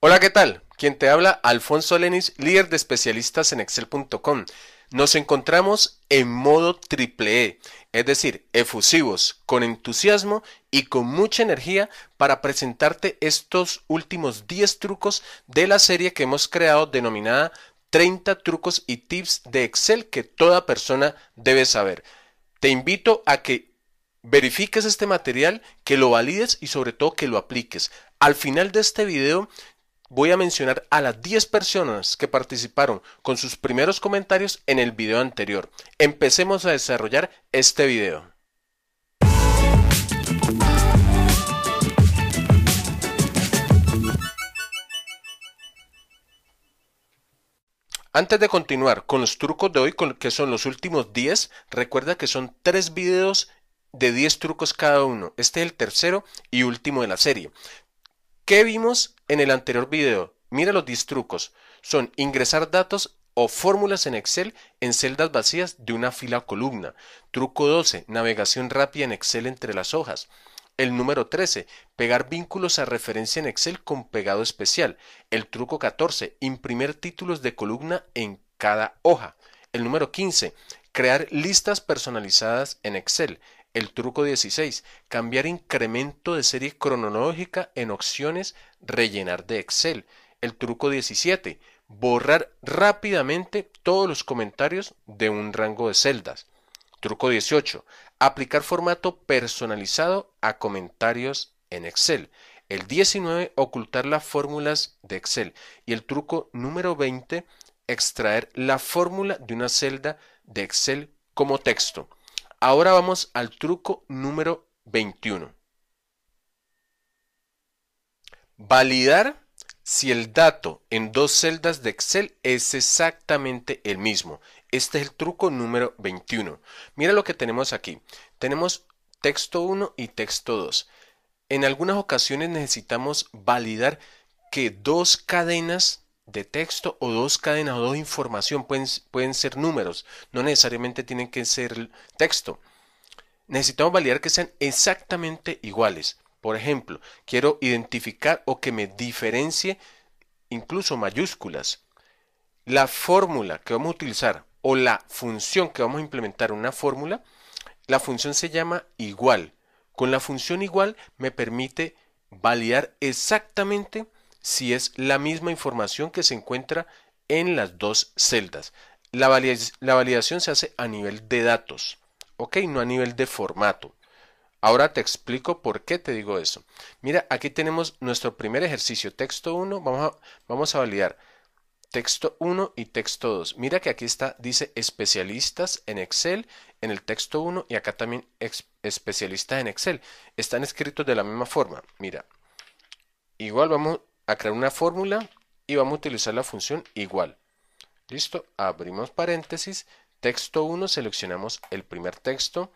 Hola, ¿qué tal? Quien te habla, Alfonso Lenis, líder de especialistas en Excel.com. Nos encontramos en modo triple E, es decir, efusivos, con entusiasmo y con mucha energía para presentarte estos últimos 10 trucos de la serie que hemos creado denominada 30 trucos y tips de Excel que toda persona debe saber. Te invito a que verifiques este material, que lo valides y sobre todo que lo apliques. Al final de este video voy a mencionar a las 10 personas que participaron con sus primeros comentarios en el video anterior. Empecemos a desarrollar este video. Antes de continuar con los trucos de hoy, que son los últimos 10, recuerda que son 3 videos de 10 trucos cada uno. Este es el tercero y último de la serie. ¿Qué vimos en el anterior video? Mira los trucos. Son ingresar datos o fórmulas en Excel en celdas vacías de una fila o columna. Truco 12. Navegación rápida en Excel entre las hojas. El número 13, pegar vínculos a referencia en Excel con pegado especial. El truco 14, imprimir títulos de columna en cada hoja. El número 15, crear listas personalizadas en Excel. El truco 16. Cambiar incremento de serie cronológica en opciones rellenar de Excel. El truco 17. Borrar rápidamente todos los comentarios de un rango de celdas. Truco 18. Aplicar formato personalizado a comentarios en Excel. El 19, ocultar las fórmulas de Excel. Y el truco número 20, extraer la fórmula de una celda de Excel como texto. Ahora vamos al truco número 21. Validar si el dato en dos celdas de Excel es exactamente el mismo. Este es el truco número 21. Mira lo que tenemos aquí. Tenemos texto 1 y texto 2. En algunas ocasiones necesitamos validar que dos cadenas de texto o dos cadenas o dos información, pueden, pueden ser números, no necesariamente tienen que ser texto. Necesitamos validar que sean exactamente iguales. Por ejemplo, quiero identificar o que me diferencie incluso mayúsculas. La fórmula que vamos a utilizar o la función que vamos a implementar una fórmula, la función se llama igual. Con la función igual me permite validar exactamente si es la misma información que se encuentra en las dos celdas. La, la validación se hace a nivel de datos, ¿ok? No a nivel de formato. Ahora te explico por qué te digo eso. Mira, aquí tenemos nuestro primer ejercicio, texto 1, vamos a, vamos a validar texto 1 y texto 2. Mira que aquí está, dice especialistas en Excel, en el texto 1 y acá también especialistas en Excel. Están escritos de la misma forma. Mira, igual vamos a crear una fórmula y vamos a utilizar la función igual. Listo, abrimos paréntesis, texto 1, seleccionamos el primer texto,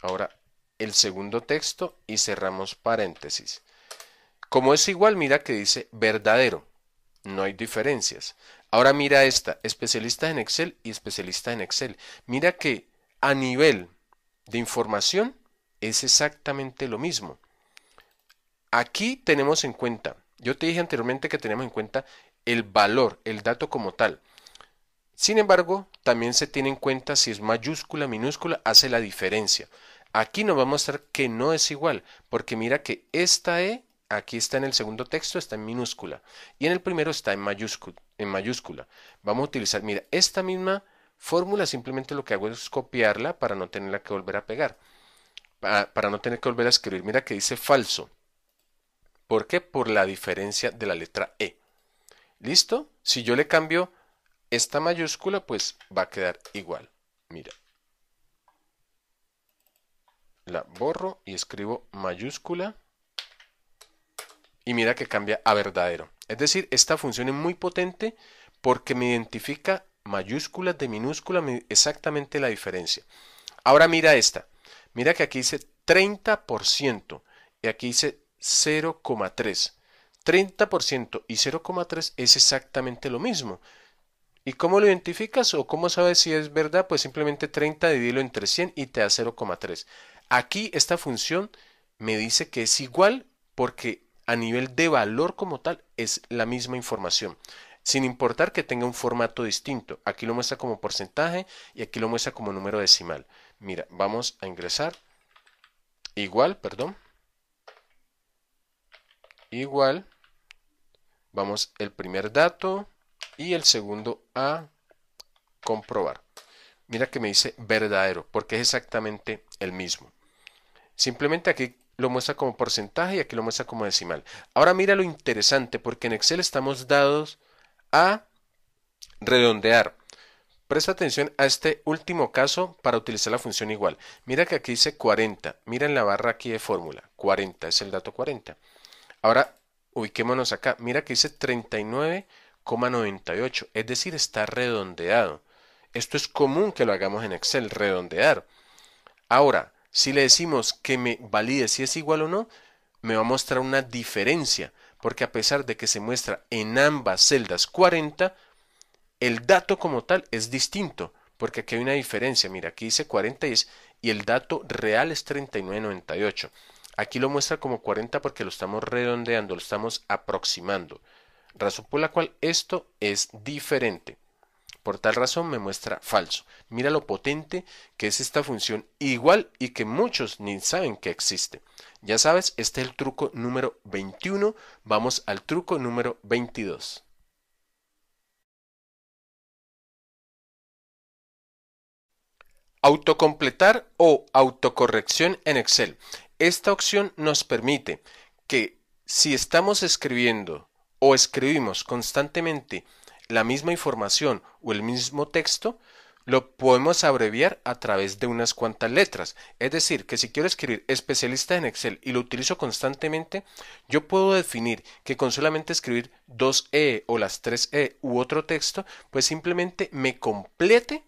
ahora el segundo texto y cerramos paréntesis. Como es igual, mira que dice verdadero, no hay diferencias. Ahora mira esta, especialista en Excel y especialista en Excel. Mira que a nivel de información es exactamente lo mismo. Aquí tenemos en cuenta yo te dije anteriormente que tenemos en cuenta el valor, el dato como tal. Sin embargo, también se tiene en cuenta si es mayúscula, minúscula, hace la diferencia. Aquí nos va a mostrar que no es igual, porque mira que esta E, aquí está en el segundo texto, está en minúscula, y en el primero está en mayúscula. Vamos a utilizar, mira, esta misma fórmula simplemente lo que hago es copiarla para no tenerla que volver a pegar, para no tener que volver a escribir. Mira que dice falso. ¿Por qué? Por la diferencia de la letra E. ¿Listo? Si yo le cambio esta mayúscula, pues va a quedar igual. Mira. La borro y escribo mayúscula. Y mira que cambia a verdadero. Es decir, esta función es muy potente porque me identifica mayúsculas de minúscula exactamente la diferencia. Ahora mira esta. Mira que aquí dice 30% y aquí dice 0,3. 30% y 0,3 es exactamente lo mismo. ¿Y cómo lo identificas o cómo sabes si es verdad? Pues simplemente 30 dividilo entre 100 y te da 0,3. Aquí esta función me dice que es igual porque a nivel de valor como tal es la misma información, sin importar que tenga un formato distinto. Aquí lo muestra como porcentaje y aquí lo muestra como número decimal. Mira, vamos a ingresar igual, perdón igual, vamos el primer dato y el segundo a comprobar. Mira que me dice verdadero, porque es exactamente el mismo. Simplemente aquí lo muestra como porcentaje y aquí lo muestra como decimal. Ahora mira lo interesante, porque en Excel estamos dados a redondear. Presta atención a este último caso para utilizar la función igual. Mira que aquí dice 40. Mira en la barra aquí de fórmula. 40 es el dato 40. Ahora, ubiquémonos acá. Mira que dice 39,98, es decir, está redondeado. Esto es común que lo hagamos en Excel, redondear. Ahora, si le decimos que me valide si es igual o no, me va a mostrar una diferencia, porque a pesar de que se muestra en ambas celdas 40, el dato como tal es distinto, porque aquí hay una diferencia. Mira, aquí dice 40 y, y el dato real es 39,98. Aquí lo muestra como 40 porque lo estamos redondeando, lo estamos aproximando. Razón por la cual esto es diferente. Por tal razón me muestra falso. Mira lo potente que es esta función igual y que muchos ni saben que existe. Ya sabes, este es el truco número 21. Vamos al truco número 22. Autocompletar o autocorrección en Excel. Esta opción nos permite que si estamos escribiendo o escribimos constantemente la misma información o el mismo texto, lo podemos abreviar a través de unas cuantas letras. Es decir, que si quiero escribir especialista en Excel y lo utilizo constantemente, yo puedo definir que con solamente escribir 2E o las 3E u otro texto, pues simplemente me complete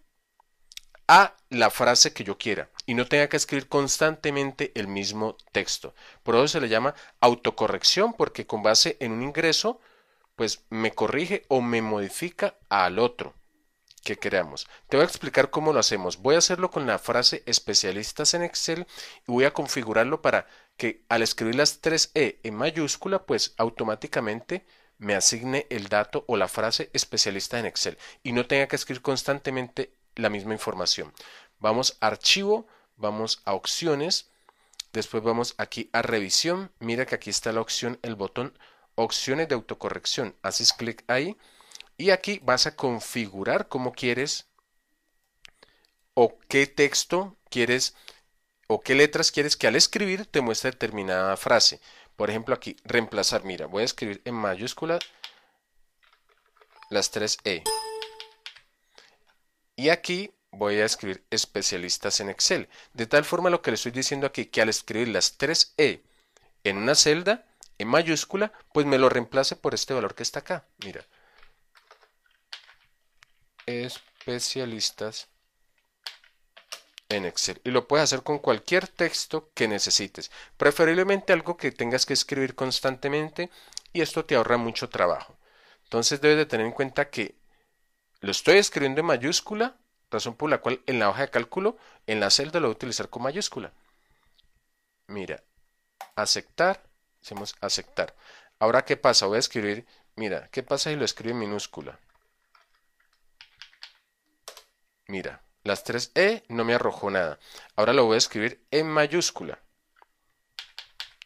a la frase que yo quiera y no tenga que escribir constantemente el mismo texto. Por eso se le llama autocorrección porque con base en un ingreso pues me corrige o me modifica al otro que queramos. Te voy a explicar cómo lo hacemos. Voy a hacerlo con la frase especialistas en Excel y voy a configurarlo para que al escribir las 3E en mayúscula, pues automáticamente me asigne el dato o la frase especialista en Excel y no tenga que escribir constantemente la misma información. Vamos a archivo, vamos a opciones, después vamos aquí a revisión, mira que aquí está la opción, el botón opciones de autocorrección, haces clic ahí y aquí vas a configurar cómo quieres o qué texto quieres o qué letras quieres que al escribir te muestre determinada frase. Por ejemplo aquí, reemplazar, mira, voy a escribir en mayúscula las tres E. Y aquí voy a escribir especialistas en Excel. De tal forma lo que le estoy diciendo aquí, que al escribir las 3 E en una celda, en mayúscula, pues me lo reemplace por este valor que está acá. Mira. Especialistas en Excel. Y lo puedes hacer con cualquier texto que necesites. Preferiblemente algo que tengas que escribir constantemente y esto te ahorra mucho trabajo. Entonces debes de tener en cuenta que lo estoy escribiendo en mayúscula razón por la cual en la hoja de cálculo, en la celda lo voy a utilizar con mayúscula. Mira, aceptar, hacemos aceptar. Ahora, ¿qué pasa? Voy a escribir, mira, ¿qué pasa si lo escribo en minúscula? Mira, las tres E no me arrojó nada. Ahora lo voy a escribir en mayúscula.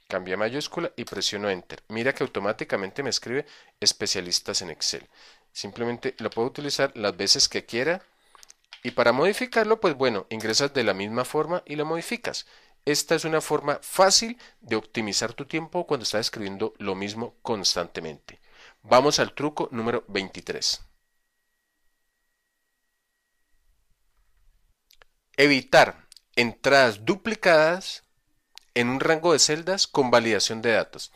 Cambia mayúscula y presiono Enter. Mira que automáticamente me escribe especialistas en Excel. Simplemente lo puedo utilizar las veces que quiera y para modificarlo, pues bueno, ingresas de la misma forma y lo modificas. Esta es una forma fácil de optimizar tu tiempo cuando estás escribiendo lo mismo constantemente. Vamos al truco número 23. Evitar entradas duplicadas en un rango de celdas con validación de datos.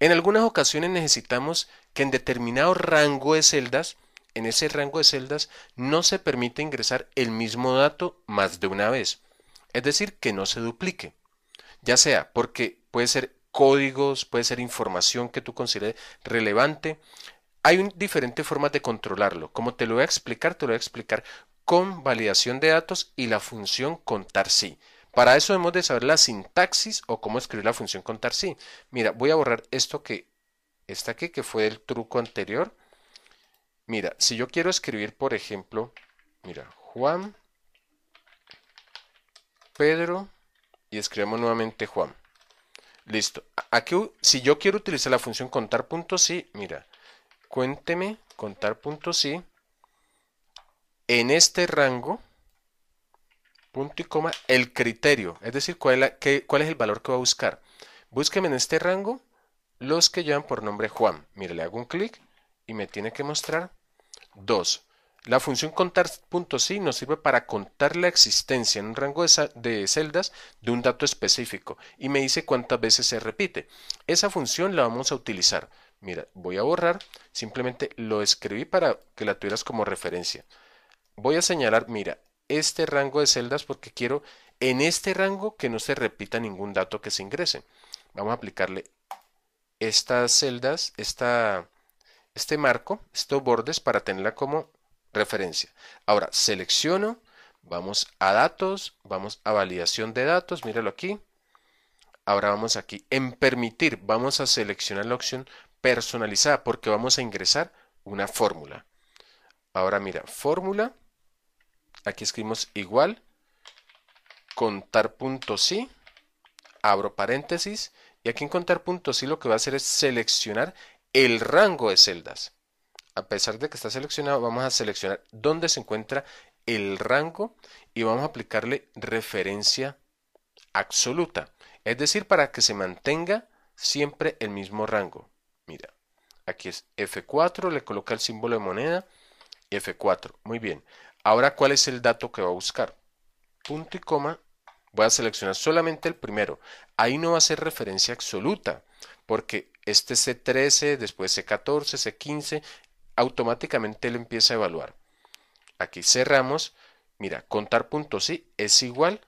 En algunas ocasiones necesitamos que en determinado rango de celdas en ese rango de celdas no se permite ingresar el mismo dato más de una vez, es decir, que no se duplique, ya sea porque puede ser códigos, puede ser información que tú consideres relevante. Hay diferentes formas de controlarlo. Como te lo voy a explicar, te lo voy a explicar con validación de datos y la función contar sí. Para eso hemos de saber la sintaxis o cómo escribir la función contar sí. Mira, voy a borrar esto que está aquí, que fue el truco anterior. Mira, si yo quiero escribir, por ejemplo, mira, Juan, Pedro, y escribamos nuevamente Juan. Listo. Aquí, si yo quiero utilizar la función contar mira, cuénteme contar en este rango, punto y coma, el criterio, es decir, cuál es, cuál es el valor que va a buscar. Búsqueme en este rango los que llevan por nombre Juan. Mira, le hago un clic y me tiene que mostrar 2. La función contar.si nos sirve para contar la existencia en un rango de, de, celdas de un dato específico y me dice cuántas veces se repite. Esa función la vamos a utilizar. Mira, voy a borrar, simplemente lo escribí para que la tuvieras como referencia. Voy a señalar, mira, este rango de celdas porque quiero en este rango que no se repita ningún dato que se ingrese. Vamos a aplicarle estas celdas, esta este marco, estos bordes, para tenerla como referencia. Ahora, selecciono, vamos a datos, vamos a validación de datos, míralo aquí. Ahora vamos aquí, en permitir, vamos a seleccionar la opción personalizada porque vamos a ingresar una fórmula. Ahora mira, fórmula, aquí escribimos igual, contar.si, abro paréntesis, y aquí en contar.si lo que va a hacer es seleccionar el rango de celdas. A pesar de que está seleccionado, vamos a seleccionar dónde se encuentra el rango y vamos a aplicarle referencia absoluta. Es decir, para que se mantenga siempre el mismo rango. Mira, aquí es F4, le coloca el símbolo de moneda F4. Muy bien. Ahora, ¿cuál es el dato que va a buscar? Punto y coma. Voy a seleccionar solamente el primero. Ahí no va a ser referencia absoluta, porque este C13, después C14, C15, automáticamente lo empieza a evaluar. Aquí cerramos. Mira, contar es igual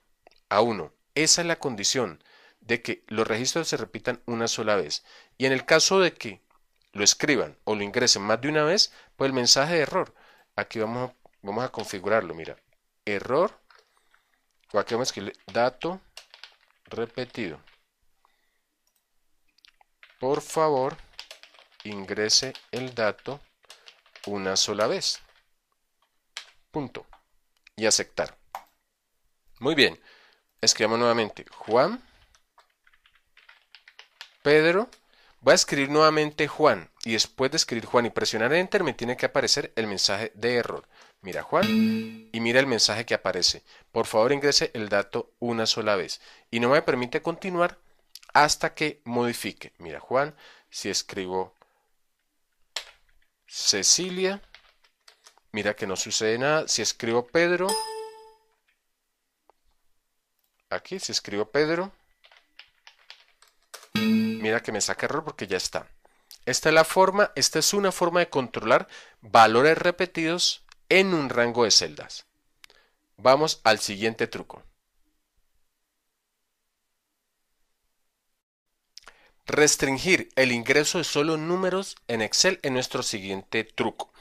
a 1. Esa es la condición de que los registros se repitan una sola vez. Y en el caso de que lo escriban o lo ingresen más de una vez, pues el mensaje de error. Aquí vamos a, vamos a configurarlo. Mira, error. O aquí vamos a escribir dato repetido. Por favor, ingrese el dato una sola vez. Punto. Y aceptar. Muy bien. Escribamos nuevamente Juan, Pedro. Voy a escribir nuevamente Juan y después de escribir Juan y presionar Enter me tiene que aparecer el mensaje de error. Mira Juan y mira el mensaje que aparece. Por favor ingrese el dato una sola vez. Y no me permite continuar hasta que modifique. Mira, Juan, si escribo Cecilia, mira que no sucede nada. Si escribo Pedro, aquí, si escribo Pedro, mira que me saca error porque ya está. Esta es la forma, esta es una forma de controlar valores repetidos en un rango de celdas. Vamos al siguiente truco. restringir el ingreso de solo números en Excel en nuestro siguiente truco.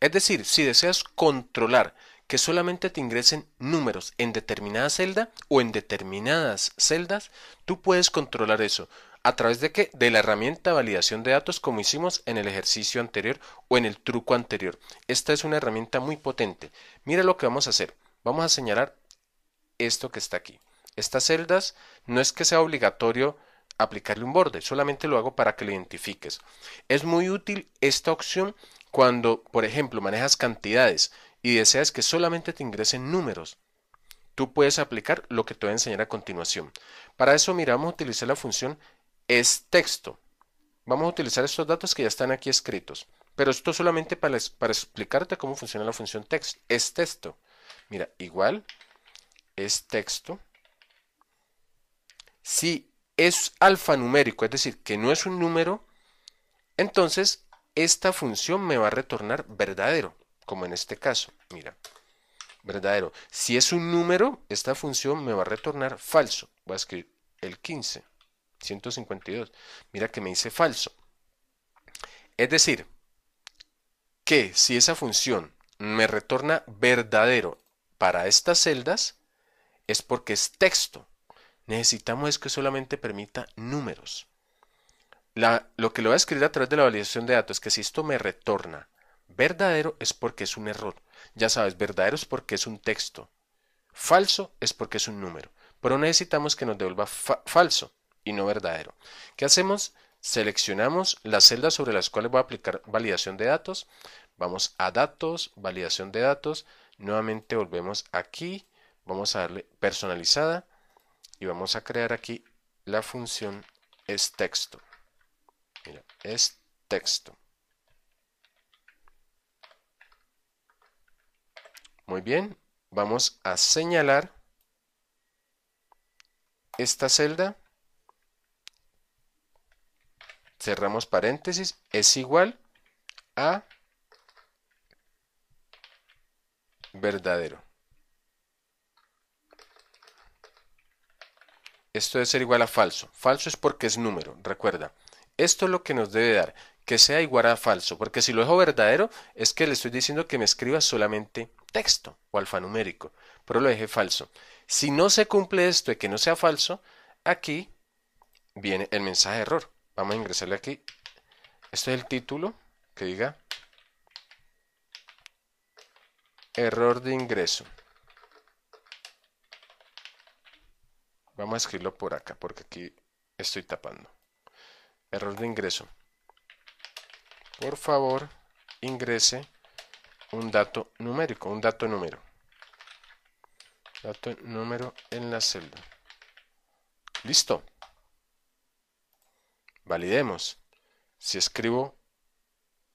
Es decir, si deseas controlar que solamente te ingresen números en determinada celda o en determinadas celdas, tú puedes controlar eso. ¿A través de qué? De la herramienta validación de datos como hicimos en el ejercicio anterior o en el truco anterior. Esta es una herramienta muy potente. Mira lo que vamos a hacer. Vamos a señalar esto que está aquí. Estas celdas no es que sea obligatorio aplicarle un borde, solamente lo hago para que lo identifiques. Es muy útil esta opción cuando, por ejemplo, manejas cantidades y deseas que solamente te ingresen números. Tú puedes aplicar lo que te voy a enseñar a continuación. Para eso miramos utilizar la función es texto. Vamos a utilizar estos datos que ya están aquí escritos. Pero esto solamente para, para explicarte cómo funciona la función text, es texto. Mira, igual es texto. Si es alfanumérico, es decir, que no es un número, entonces esta función me va a retornar verdadero, como en este caso. Mira, verdadero. Si es un número, esta función me va a retornar falso. Voy a escribir el 15, 152. Mira que me dice falso. Es decir, que si esa función me retorna verdadero para estas celdas, es porque es texto necesitamos es que solamente permita números. lo que lo voy a escribir a través de la validación de datos, es que si esto me retorna verdadero es porque es un error. Ya sabes, verdadero es porque es un texto. Falso es porque es un número. Pero necesitamos que nos devuelva falso y no verdadero. ¿Qué hacemos? Seleccionamos las celdas sobre las cuales voy a aplicar validación de datos. Vamos a datos, validación de datos. Nuevamente volvemos aquí. Vamos a darle personalizada y vamos a crear aquí la función es texto. Mira, es texto. Muy bien, vamos a señalar esta celda. Cerramos paréntesis, es igual a verdadero. Esto debe ser igual a falso. Falso es porque es número, recuerda. Esto es lo que nos debe dar, que sea igual a falso, porque si lo dejo verdadero es que le estoy diciendo que me escriba solamente texto o alfanumérico, pero lo dejé falso. Si no se cumple esto y que no sea falso, aquí viene el mensaje de error. Vamos a ingresarle aquí. Esto es el título que diga error de ingreso. Vamos a escribirlo por acá porque aquí estoy tapando. Error de ingreso. Por favor, ingrese un dato numérico, un dato número. Dato número en la celda. Listo. Validemos. Si escribo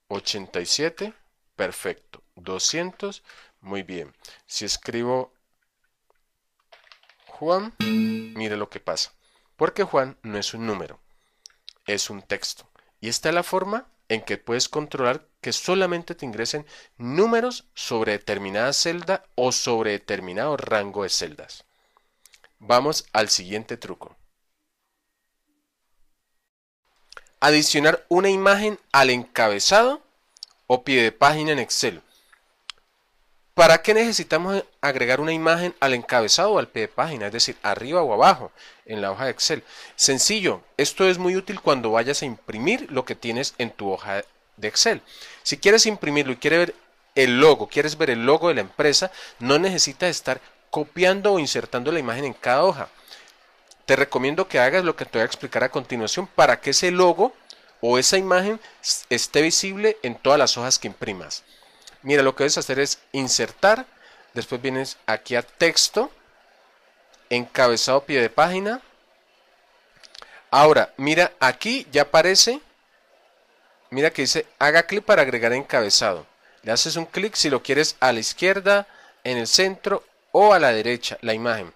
87, perfecto. 200, muy bien. Si escribo Juan, mire lo que pasa. Porque Juan no es un número, es un texto. Y esta es la forma en que puedes controlar que solamente te ingresen números sobre determinada celda o sobre determinado rango de celdas. Vamos al siguiente truco. Adicionar una imagen al encabezado o pie de página en Excel. ¿Para qué necesitamos agregar una imagen al encabezado o al pie de página? Es decir, arriba o abajo en la hoja de Excel. Sencillo, esto es muy útil cuando vayas a imprimir lo que tienes en tu hoja de Excel. Si quieres imprimirlo y quieres ver el logo, quieres ver el logo de la empresa, no necesitas estar copiando o insertando la imagen en cada hoja. Te recomiendo que hagas lo que te voy a explicar a continuación para que ese logo o esa imagen esté visible en todas las hojas que imprimas. Mira, lo que debes hacer es insertar. Después vienes aquí a texto. Encabezado pie de página. Ahora, mira, aquí ya aparece. Mira que dice, haga clic para agregar encabezado. Le haces un clic si lo quieres a la izquierda, en el centro o a la derecha, la imagen.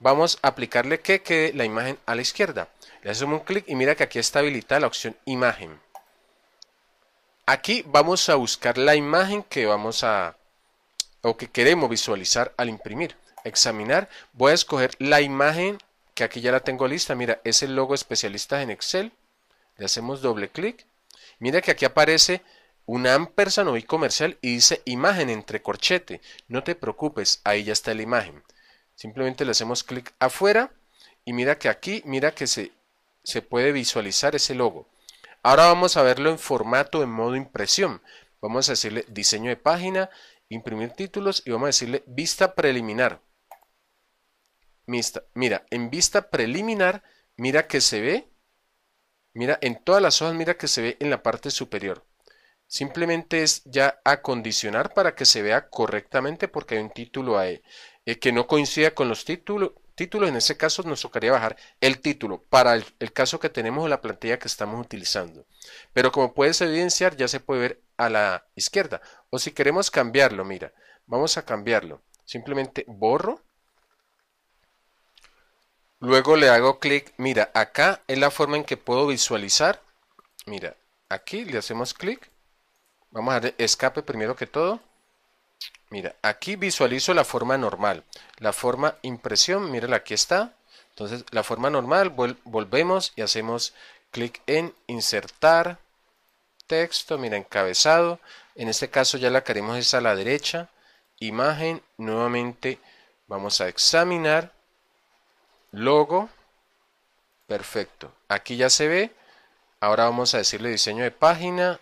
Vamos a aplicarle que quede la imagen a la izquierda. Le hacemos un clic y mira que aquí está habilitada la opción imagen. Aquí vamos a buscar la imagen que vamos a o que queremos visualizar al imprimir. Examinar, voy a escoger la imagen que aquí ya la tengo lista. Mira, es el logo especialista en Excel. Le hacemos doble clic. Mira que aquí aparece una ampersand o comercial y dice imagen entre corchete. No te preocupes, ahí ya está la imagen. Simplemente le hacemos clic afuera y mira que aquí, mira que se puede visualizar ese logo. Ahora vamos a verlo en formato en modo impresión. Vamos a decirle diseño de página, imprimir títulos y vamos a decirle vista preliminar. Mira, en vista preliminar, mira que se ve, mira en todas las hojas, mira que se ve en la parte superior. Simplemente es ya acondicionar para que se vea correctamente porque hay un título ahí, eh, que no coincida con los títulos, títulos, en ese caso nos tocaría bajar el título para el, caso que tenemos o la plantilla que estamos utilizando. Pero como puedes evidenciar, ya se puede ver a la izquierda. O si queremos cambiarlo, mira, vamos a cambiarlo. Simplemente borro. Luego le hago clic, mira, acá es la forma en que puedo visualizar. Mira, aquí le hacemos clic. Vamos a escape primero que todo. Mira, aquí visualizo la forma normal. La forma impresión, mírala, aquí está. Entonces, la forma normal, volvemos y hacemos clic en insertar texto, mira, encabezado. En este caso ya la queremos es a la derecha. Imagen, nuevamente vamos a examinar. Logo, perfecto. Aquí ya se ve. Ahora vamos a decirle diseño de página,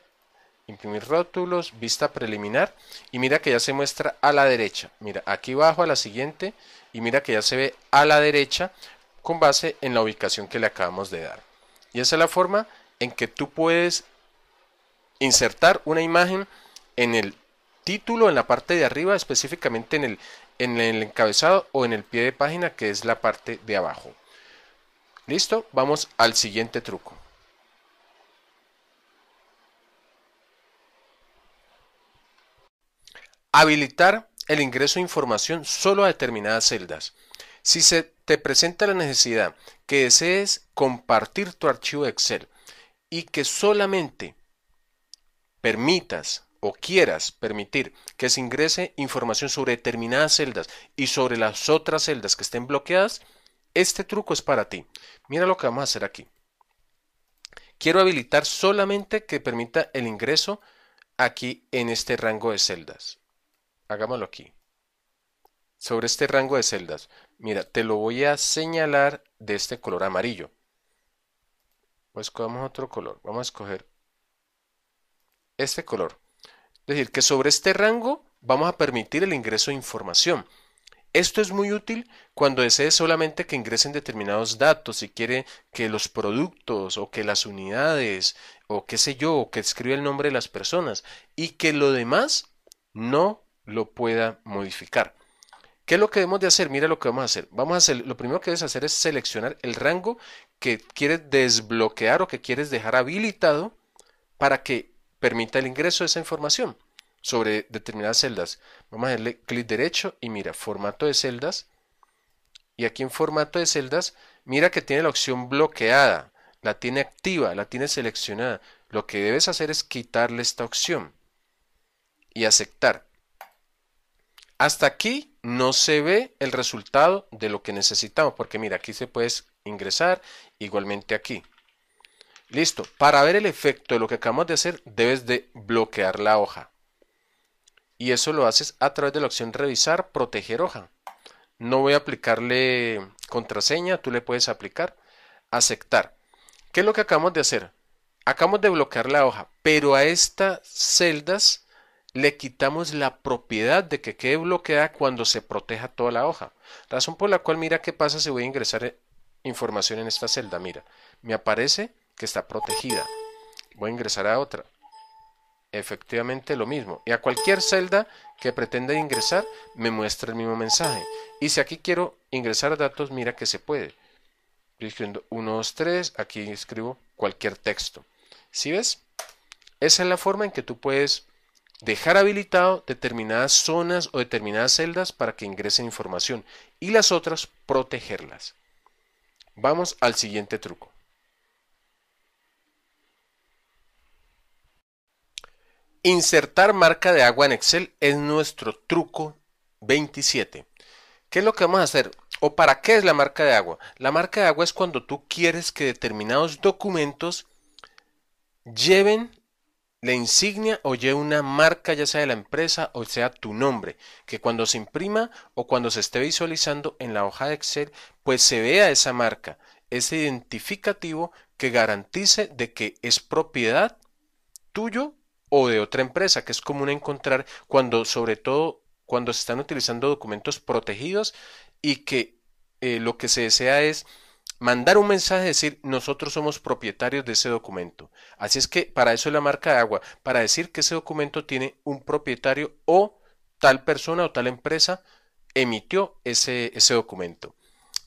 imprimir rótulos, vista preliminar y mira que ya se muestra a la derecha. Mira, aquí abajo a la siguiente y mira que ya se ve a la derecha con base en la ubicación que le acabamos de dar. Y esa es la forma en que tú puedes insertar una imagen en el título, en la parte de arriba, específicamente en el, en el encabezado o en el pie de página que es la parte de abajo. Listo, vamos al siguiente truco. Habilitar el ingreso de información solo a determinadas celdas. Si se te presenta la necesidad que desees compartir tu archivo de Excel y que solamente permitas o quieras permitir que se ingrese información sobre determinadas celdas y sobre las otras celdas que estén bloqueadas, este truco es para ti. Mira lo que vamos a hacer aquí. Quiero habilitar solamente que permita el ingreso aquí en este rango de celdas hagámoslo aquí. Sobre este rango de celdas. Mira, te lo voy a señalar de este color amarillo. Pues escogamos otro color. Vamos a escoger este color. Es decir, que sobre este rango vamos a permitir el ingreso de información. Esto es muy útil cuando desee solamente que ingresen determinados datos, si quiere que los productos o que las unidades o qué sé yo, o que escriba el nombre de las personas y que lo demás no lo pueda modificar. ¿Qué es lo que debemos de hacer? Mira lo que vamos a hacer. Vamos a hacer, lo primero que debes hacer es seleccionar el rango que quieres desbloquear o que quieres dejar habilitado para que permita el ingreso de esa información sobre determinadas celdas. Vamos a darle clic derecho y mira, formato de celdas. Y aquí en formato de celdas, mira que tiene la opción bloqueada, la tiene activa, la tiene seleccionada. Lo que debes hacer es quitarle esta opción y aceptar. Hasta aquí no se ve el resultado de lo que necesitamos, porque mira, aquí se puede ingresar, igualmente aquí. Listo, para ver el efecto de lo que acabamos de hacer, debes de bloquear la hoja. Y eso lo haces a través de la opción revisar, proteger hoja. No voy a aplicarle contraseña, tú le puedes aplicar. Aceptar. ¿Qué es lo que acabamos de hacer? Acabamos de bloquear la hoja, pero a estas celdas le quitamos la propiedad de que quede bloqueada cuando se proteja toda la hoja. Razón por la cual mira qué pasa si voy a ingresar eh, información en esta celda. Mira, me aparece que está protegida. Voy a ingresar a otra. Efectivamente lo mismo. Y a cualquier celda que pretenda ingresar me muestra el mismo mensaje. Y si aquí quiero ingresar datos, mira que se puede. escribiendo 1, 2, 3, aquí escribo cualquier texto. ¿Sí ves? Esa es la forma en que tú puedes dejar habilitado determinadas zonas o determinadas celdas para que ingresen información y las otras protegerlas. Vamos al siguiente truco. Insertar marca de agua en Excel es nuestro truco 27. ¿Qué es lo que vamos a hacer? ¿O para qué es la marca de agua? La marca de agua es cuando tú quieres que determinados documentos lleven la insignia oye una marca ya sea de la empresa o sea tu nombre, que cuando se imprima o cuando se esté visualizando en la hoja de Excel, pues se vea esa marca, ese identificativo que garantice de que es propiedad tuyo o de otra empresa, que es común encontrar cuando, sobre todo, cuando se están utilizando documentos protegidos y que eh, lo que se desea es mandar un mensaje, decir, nosotros somos propietarios de ese documento. Así es que para eso es la marca de agua, para decir que ese documento tiene un propietario o tal persona o tal empresa emitió ese, ese documento.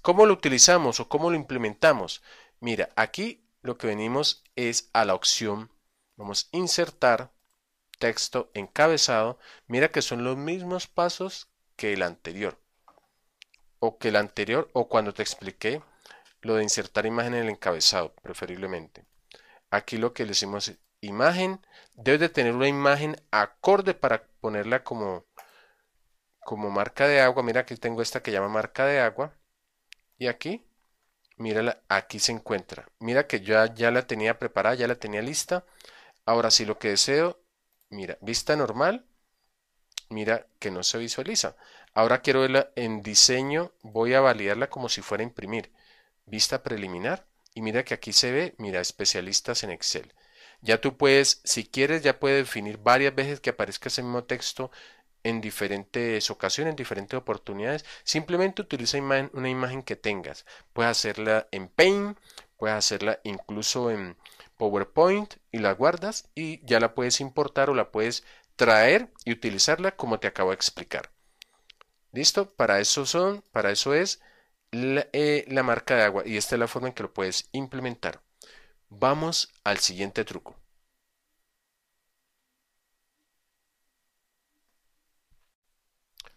¿Cómo lo utilizamos o cómo lo implementamos? Mira, aquí lo que venimos es a la opción, vamos a insertar texto encabezado. Mira que son los mismos pasos que el anterior o que el anterior o cuando te expliqué lo de insertar imagen en el encabezado, preferiblemente. Aquí lo que le decimos es imagen, debe de tener una imagen acorde para ponerla como, como marca de agua. Mira, que tengo esta que llama marca de agua. Y aquí, mira aquí se encuentra. Mira que ya, ya la tenía preparada, ya la tenía lista. Ahora, si lo que deseo, mira, vista normal, mira que no se visualiza. Ahora quiero verla en diseño, voy a validarla como si fuera imprimir vista preliminar, y mira que aquí se ve, mira, especialistas en Excel. Ya tú puedes, si quieres, ya puedes definir varias veces que aparezca ese mismo texto en diferentes ocasiones, en diferentes oportunidades. Simplemente utiliza una imagen que tengas. Puedes hacerla en Paint, puedes hacerla incluso en PowerPoint y la guardas y ya la puedes importar o la puedes traer y utilizarla como te acabo de explicar. ¿Listo? Para eso son, para eso es eh, la, marca de agua y esta es la forma en que lo puedes implementar. Vamos al siguiente truco.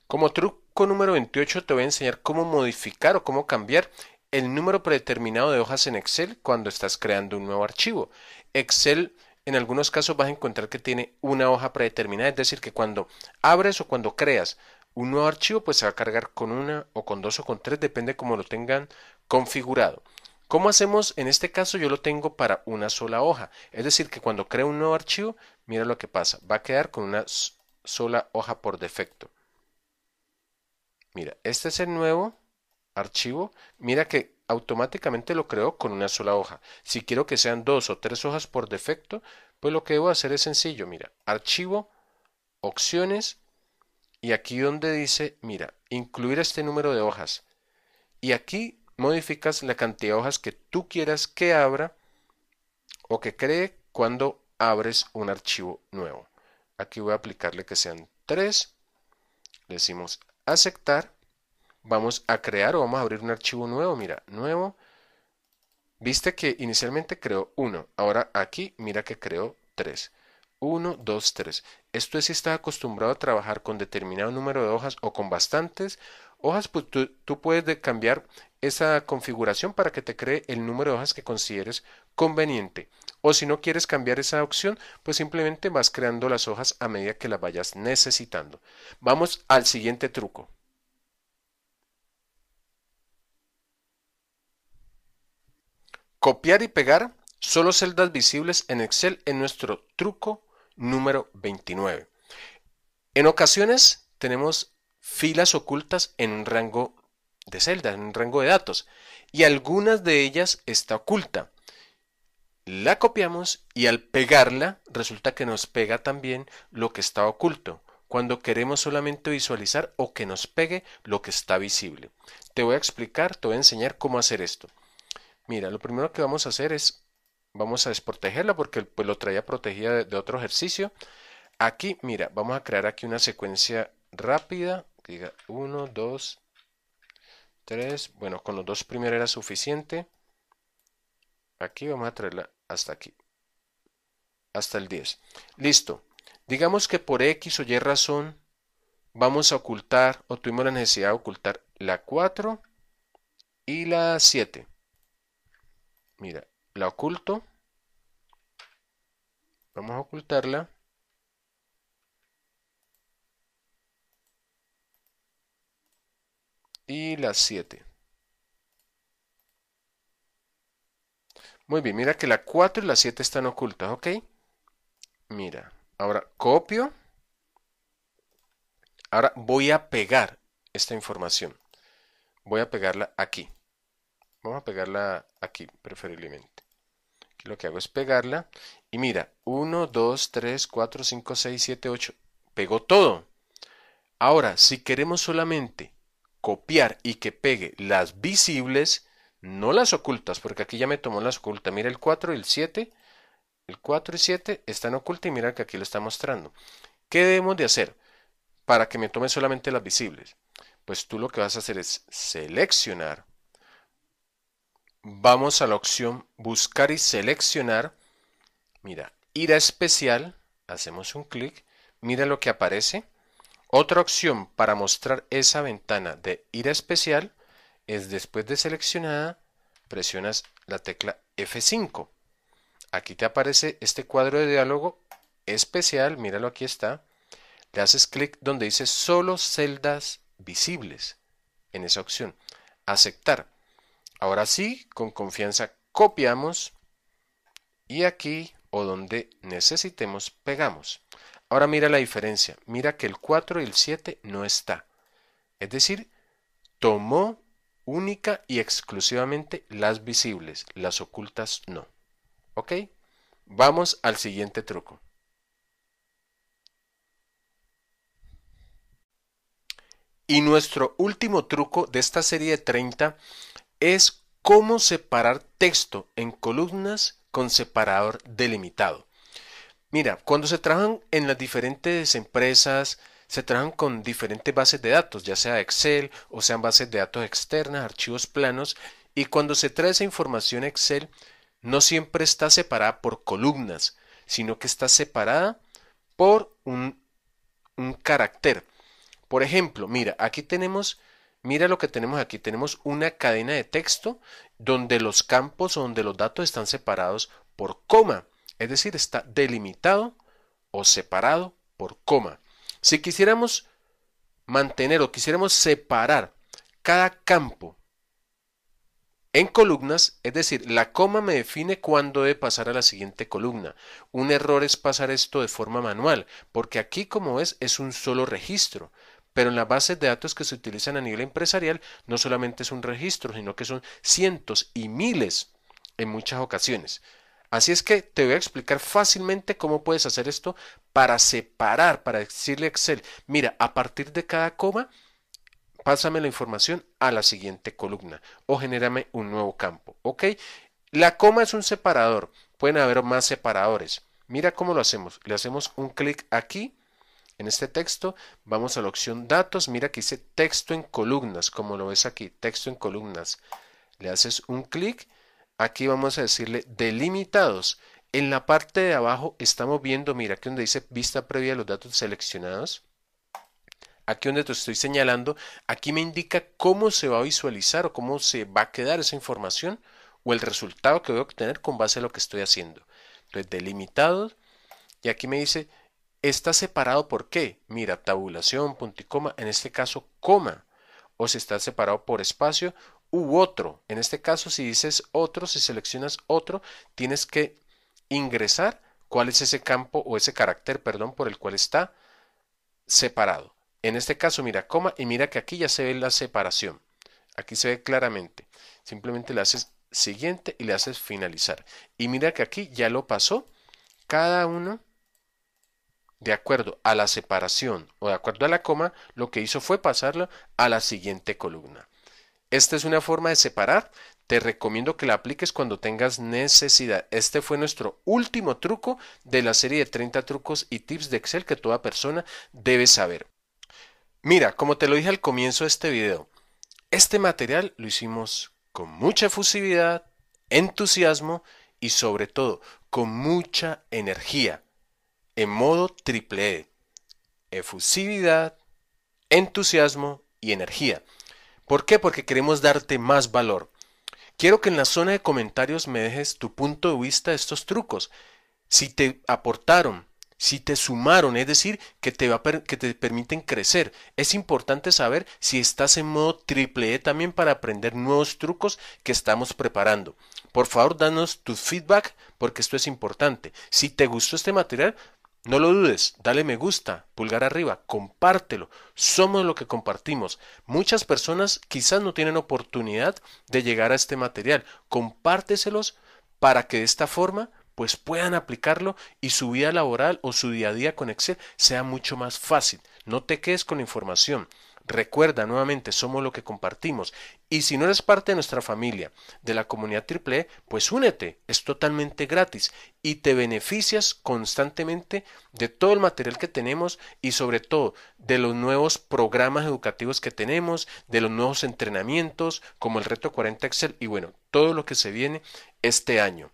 Como truco número 28 te voy a enseñar cómo modificar o cómo cambiar el número predeterminado de hojas en Excel cuando estás creando un nuevo archivo. Excel en algunos casos vas a encontrar que tiene una hoja predeterminada, es decir, que cuando abres o cuando creas un nuevo archivo pues se va a cargar con una o con dos o con tres, depende como lo tengan configurado. ¿Cómo hacemos? En este caso yo lo tengo para una sola hoja. Es decir, que cuando creo un nuevo archivo, mira lo que pasa. Va a quedar con una sola hoja por defecto. Mira, este es el nuevo archivo. Mira que automáticamente lo creo con una sola hoja. Si quiero que sean dos o tres hojas por defecto, pues lo que debo hacer es sencillo. Mira, archivo, opciones, y aquí donde dice, mira, incluir este número de hojas. Y aquí modificas la cantidad de hojas que tú quieras que abra o que cree cuando abres un archivo nuevo. Aquí voy a aplicarle que sean tres, Le decimos aceptar. Vamos a crear o vamos a abrir un archivo nuevo. Mira, nuevo. Viste que inicialmente creó uno, Ahora aquí, mira que creó tres, 1, 2, 3. Esto es si estás acostumbrado a trabajar con determinado número de hojas o con bastantes hojas, pues tú, puedes cambiar esa configuración para que te cree el número de hojas que consideres conveniente. O si no quieres cambiar esa opción, pues simplemente vas creando las hojas a medida que las vayas necesitando. Vamos al siguiente truco. Copiar y pegar solo celdas visibles en Excel en nuestro truco número 29. En ocasiones tenemos filas ocultas en un rango de celdas, en un rango de datos, y algunas de ellas está oculta. La copiamos y al pegarla resulta que nos pega también lo que está oculto, cuando queremos solamente visualizar o que nos pegue lo que está visible. Te voy a explicar, te voy a enseñar cómo hacer esto. Mira, lo primero que vamos a hacer es vamos a desprotegerla porque pues, lo traía protegida de, otro ejercicio. Aquí, mira, vamos a crear aquí una secuencia rápida diga 1, 2, 3. Bueno, con los dos primeros era suficiente. Aquí vamos a traerla hasta aquí. Hasta el 10. Listo. Digamos que por X o Y razón vamos a ocultar o tuvimos la necesidad de ocultar la 4 y la 7. Mira, la oculto vamos a ocultarla y la 7 muy bien mira que la 4 y la 7 están ocultas ok mira ahora copio ahora voy a pegar esta información voy a pegarla aquí vamos a pegarla aquí preferiblemente lo que hago es pegarla. Y mira, 1, 2, 3, 4, 5, 6, 7, 8. Pegó todo. Ahora, si queremos solamente copiar y que pegue las visibles, no las ocultas, porque aquí ya me tomó las ocultas. Mira el 4 y el 7. El 4 y 7 están ocultas y mira que aquí lo está mostrando. ¿Qué debemos de hacer para que me tome solamente las visibles? Pues tú lo que vas a hacer es seleccionar vamos a la opción buscar y seleccionar. Mira, ir a especial, hacemos un clic, mira lo que aparece. Otra opción para mostrar esa ventana de ir a especial es después de seleccionada, presionas la tecla F5. Aquí te aparece este cuadro de diálogo especial, míralo aquí está. Le haces clic donde dice solo celdas visibles en esa opción. Aceptar. Ahora sí, con confianza copiamos y aquí o donde necesitemos pegamos. Ahora mira la diferencia. Mira que el 4 y el 7 no está. Es decir, tomó única y exclusivamente las visibles, las ocultas no. ¿Ok? Vamos al siguiente truco. Y nuestro último truco de esta serie de 30 es cómo separar texto en columnas con separador delimitado. Mira, cuando se trabajan en las diferentes empresas, se trabajan con diferentes bases de datos, ya sea Excel o sean bases de datos externas, archivos planos, y cuando se trae esa información Excel, no siempre está separada por columnas, sino que está separada por un, un carácter. Por ejemplo, mira, aquí tenemos Mira lo que tenemos aquí. Tenemos una cadena de texto donde los campos o donde los datos están separados por coma. Es decir, está delimitado o separado por coma. Si quisiéramos mantener o quisiéramos separar cada campo en columnas, es decir, la coma me define cuándo debe pasar a la siguiente columna. Un error es pasar esto de forma manual, porque aquí como ves es un solo registro. Pero en las bases de datos que se utilizan a nivel empresarial no solamente es un registro, sino que son cientos y miles en muchas ocasiones. Así es que te voy a explicar fácilmente cómo puedes hacer esto para separar, para decirle a Excel, mira, a partir de cada coma, pásame la información a la siguiente columna o genérame un nuevo campo. ¿Ok? La coma es un separador. Pueden haber más separadores. Mira cómo lo hacemos. Le hacemos un clic aquí en este texto vamos a la opción datos, mira que dice texto en columnas, como lo ves aquí, texto en columnas. Le haces un clic, aquí vamos a decirle delimitados. En la parte de abajo estamos viendo, mira aquí donde dice vista previa de los datos seleccionados. Aquí donde te estoy señalando, aquí me indica cómo se va a visualizar o cómo se va a quedar esa información o el resultado que voy a obtener con base a lo que estoy haciendo. Entonces, delimitados. Y aquí me dice Está separado por qué? Mira, tabulación, punto y coma, en este caso coma, o si está separado por espacio u otro. En este caso, si dices otro, si seleccionas otro, tienes que ingresar cuál es ese campo o ese carácter, perdón, por el cual está separado. En este caso, mira coma y mira que aquí ya se ve la separación. Aquí se ve claramente. Simplemente le haces siguiente y le haces finalizar. Y mira que aquí ya lo pasó cada uno de acuerdo a la separación o de acuerdo a la coma, lo que hizo fue pasarla a la siguiente columna. Esta es una forma de separar. Te recomiendo que la apliques cuando tengas necesidad. Este fue nuestro último truco de la serie de 30 trucos y tips de Excel que toda persona debe saber. Mira, como te lo dije al comienzo de este video, este material lo hicimos con mucha efusividad, entusiasmo y sobre todo con mucha energía en modo triple E. Efusividad, entusiasmo y energía. ¿Por qué? Porque queremos darte más valor. Quiero que en la zona de comentarios me dejes tu punto de vista de estos trucos. Si te aportaron, si te sumaron, es decir, que te, que te permiten crecer. Es importante saber si estás en modo triple E también para aprender nuevos trucos que estamos preparando. Por favor, danos tu feedback porque esto es importante. Si te gustó este material, no lo dudes, dale me gusta, pulgar arriba, compártelo. Somos lo que compartimos. Muchas personas quizás no tienen oportunidad de llegar a este material. Compárteselos para que de esta forma pues puedan aplicarlo y su vida laboral o su día a día con Excel sea mucho más fácil. No te quedes con la información. Recuerda, nuevamente, somos lo que compartimos. Y si no eres parte de nuestra familia, de la comunidad triple, e, pues únete, es totalmente gratis y te beneficias constantemente de todo el material que tenemos y sobre todo de los nuevos programas educativos que tenemos, de los nuevos entrenamientos como el reto 40 Excel y bueno, todo lo que se viene este año.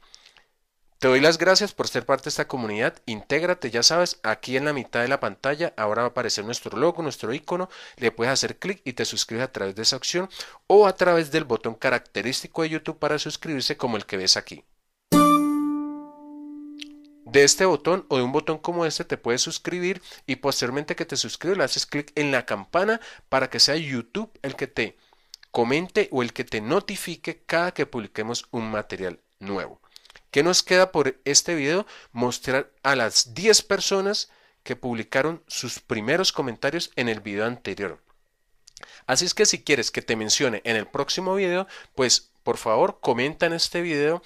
Te doy las gracias por ser parte de esta comunidad. Intégrate, ya sabes, aquí en la mitad de la pantalla ahora va a aparecer nuestro logo, nuestro icono. Le puedes hacer clic y te suscribes a través de esa opción o a través del botón característico de YouTube para suscribirse como el que ves aquí. De este botón o de un botón como este te puedes suscribir y posteriormente que te suscribas le haces clic en la campana para que sea YouTube el que te comente o el que te notifique cada que publiquemos un material nuevo. ¿Qué nos queda por este video? Mostrar a las 10 personas que publicaron sus primeros comentarios en el video anterior. Así es que si quieres que te mencione en el próximo video, pues por favor comenta en este video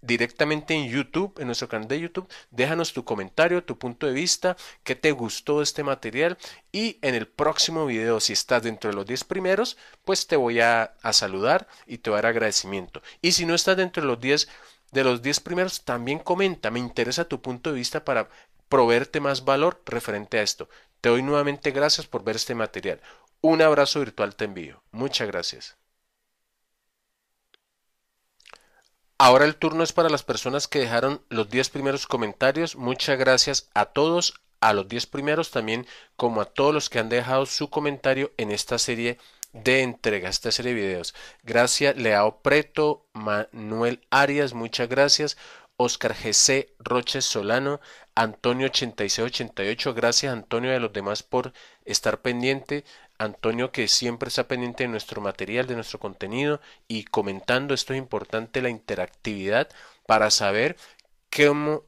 directamente en YouTube, en nuestro canal de YouTube, déjanos tu comentario, tu punto de vista, qué te gustó este material y en el próximo video, si estás dentro de los 10 primeros, pues te voy a, a saludar y te voy a dar agradecimiento. Y si no estás dentro de los 10 de los 10 primeros, también comenta, me interesa tu punto de vista para proveerte más valor referente a esto. Te doy nuevamente gracias por ver este material. Un abrazo virtual te envío. Muchas gracias. Ahora el turno es para las personas que dejaron los 10 primeros comentarios. Muchas gracias a todos, a los 10 primeros también, como a todos los que han dejado su comentario en esta serie de entrega, esta serie de videos. Gracias, Leao Preto, Manuel Arias, muchas gracias. Oscar GC Roche Solano, Antonio 8688, gracias Antonio y a los demás por estar pendiente. Antonio que siempre está pendiente de nuestro material, de nuestro contenido y comentando, esto es importante, la interactividad para saber cómo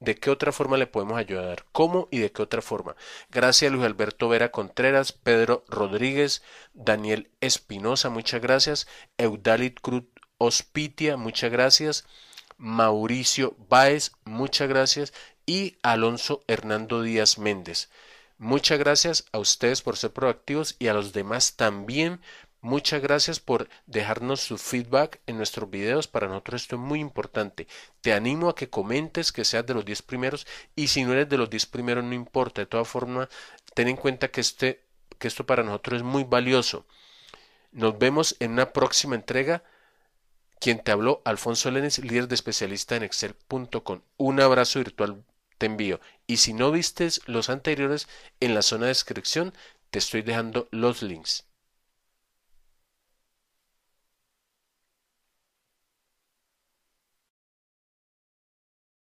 ¿De qué otra forma le podemos ayudar? ¿Cómo y de qué otra forma? Gracias Luis Alberto Vera Contreras, Pedro Rodríguez, Daniel Espinosa, muchas gracias. Eudalit Cruz Ospitia, muchas gracias. Mauricio Báez, muchas gracias. Y Alonso Hernando Díaz Méndez. Muchas gracias a ustedes por ser proactivos y a los demás también Muchas gracias por dejarnos su feedback en nuestros videos. Para nosotros esto es muy importante. Te animo a que comentes, que seas de los 10 primeros y si no eres de los 10 primeros no importa. De todas formas, ten en cuenta que, este, que esto para nosotros es muy valioso. Nos vemos en una próxima entrega. Quien te habló, Alfonso Lenes, líder de especialista en Excel.com. Un abrazo virtual te envío. Y si no viste los anteriores, en la zona de descripción te estoy dejando los links.